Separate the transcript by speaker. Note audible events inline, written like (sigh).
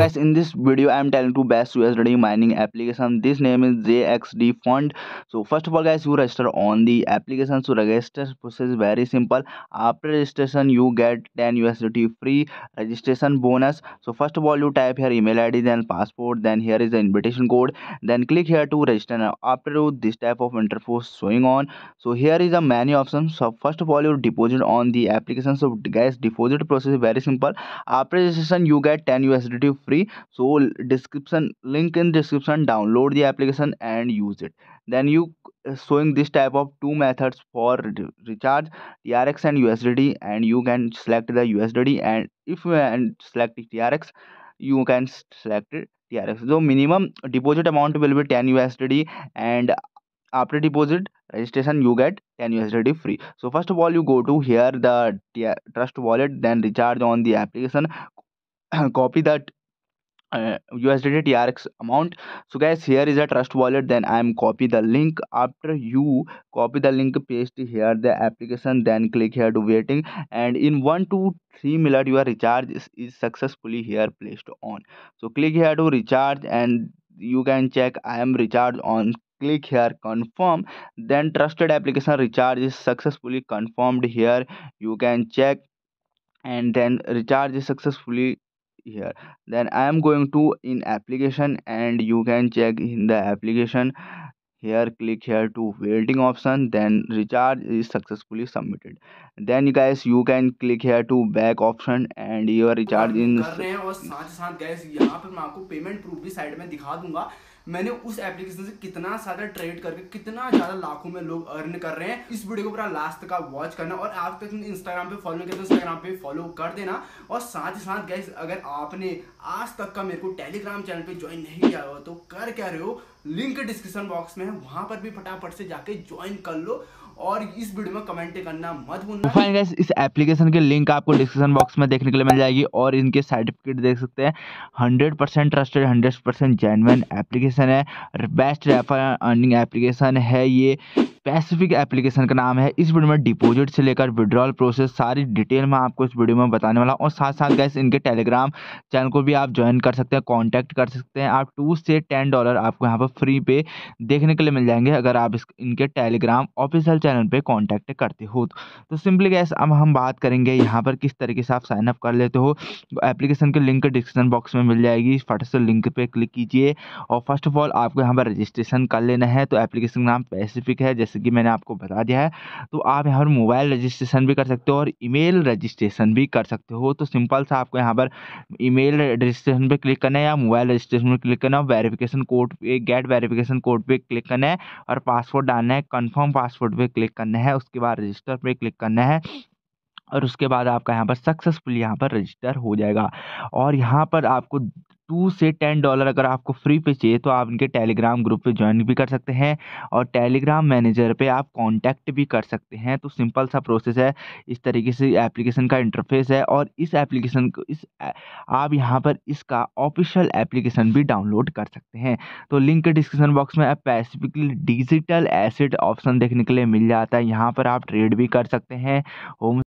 Speaker 1: guys in this video i am telling to best usd mining application this name is jxd fund so first of all guys you register on the application so register process very simple after registration you get 10 usdt free registration bonus so first of all you type here email id then passport then here is the invitation code then click here to register now after this type of interface showing on so here is a menu options. so first of all you deposit on the application so guys deposit process is very simple after registration you get 10 usdt free free so description link in description download the application and use it then you uh, showing this type of two methods for recharge trx and usdd and you can select the usdd and if you and select trx you can select trx so minimum deposit amount will be 10 usdd and after deposit registration you get 10 usdd free so first of all you go to here the trust wallet then recharge on the application (coughs) copy that uh, USDT TRX amount. So guys, here is a trust wallet. Then I am copy the link. After you copy the link, paste here the application. Then click here to waiting. And in one to three minute, your recharge is, is successfully here placed on. So click here to recharge, and you can check I am recharged on click here confirm then trusted application recharge is successfully confirmed here you can check and then recharge is successfully here then i am going to in application and you can check in the application here click here to waiting option then recharge is successfully submitted then you guys you can click here to back option and your recharge in कर रहे हैं और
Speaker 2: साथ साथ guys yahan par main aapko payment proof bhi side mein dikha dunga मैंने उस application से कितना सारा ट्रेड करके कितना ज्यादा लाखों में लोग अर्न कर रहे हैं इस वीडियो को पूरा लास्ट का वॉच करना और आप तक इंस्टाग्राम पे फॉलो करते इंस्टाग्राम पे फॉलो कर देना और साथ ही साथ गैस अगर आपने आज तक का मेरे को टेलीग्राम चैनल पे ज्वाइन नहीं किया हो तो कर क्या रहे हो लिंक डिस्क्रिप्शन बॉक्स में है वहां पर भी फटाफट से जाके ज्वाइन कर लो और इस वीडियो में कमेंट करना मत भूलना तो
Speaker 1: इस एप्लीकेशन के लिंक आपको डिस्क्रिप्शन बॉक्स में देखने के लिए मिल जाएगी और इनके सर्टिफिकेट देख सकते हैं hundred percent trusted hundred percent genuine application है बेस्ट रेफर अर्निंग एप्लीकेशन है ये स्पेसिफिक एप्लीकेशन का नाम है इस वीडियो में डिपॉजिट से लेकर विड्रॉल प्रोसेस सारी डिटेल में आपको इस वीडियो में बताने वाला हूँ और साथ साथ गैस इनके टेलीग्राम चैनल को भी आप ज्वाइन कर सकते हैं कॉन्टैक्ट कर सकते हैं आप टू से टेन डॉलर आपको यहाँ पर फ्री पे देखने के लिए मिल जाएंगे अगर आप इस इनके टेलीग्राम ऑफिशियल चैनल पर कॉन्टैक्ट करते हो तो सिंपली गैस अब हम बात करेंगे यहाँ पर किस तरीके से आप साइनअप कर लेते हो एप्लीकेशन के लिंक डिस्क्रिप्शन बॉक्स में मिल जाएगी फट से लिंक पर क्लिक कीजिए और फर्स्ट ऑफ ऑल आपको यहाँ पर रजिस्ट्रेशन कर लेना है तो एप्लीकेशन का नाम स्पेसिफिक है जैसे जैसे कि मैंने आपको बता दिया है तो आप यहाँ पर मोबाइल रजिस्ट्रेशन भी कर सकते हो और ईमेल रजिस्ट्रेशन भी कर सकते हो तो सिंपल सा आपको यहाँ पर ईमेल रजिस्ट्रेशन पे क्लिक करना है या मोबाइल रजिस्ट्रेशन पे क्लिक करना है वेरिफिकेशन कोड पे गेट वेरिफिकेशन कोड पे क्लिक करना है और पासवर्ड डालना है कन्फर्म पासवर्ड पर क्लिक करना है उसके बाद रजिस्टर पर क्लिक करना है और उसके बाद आपका यहाँ पर सक्सेसफुली यहाँ पर रजिस्टर हो जाएगा और यहाँ पर आपको टू से टेन डॉलर अगर आपको फ्री पे चाहिए तो आप इनके टेलीग्राम ग्रुप पे ज्वाइन भी कर सकते हैं और टेलीग्राम मैनेजर पे आप कांटेक्ट भी कर सकते हैं तो सिंपल सा प्रोसेस है इस तरीके से एप्लीकेशन का इंटरफेस है और इस एप्लीकेशन को इस आप यहाँ पर इसका ऑफिशियल एप्लीकेशन भी डाउनलोड कर सकते हैं तो लिंक डिस्क्रिप्सन बॉक्स में स्पेसिफिकली डिजिटल एसिड ऑप्शन देखने के लिए मिल जाता है यहाँ पर आप ट्रेड भी कर सकते हैं होम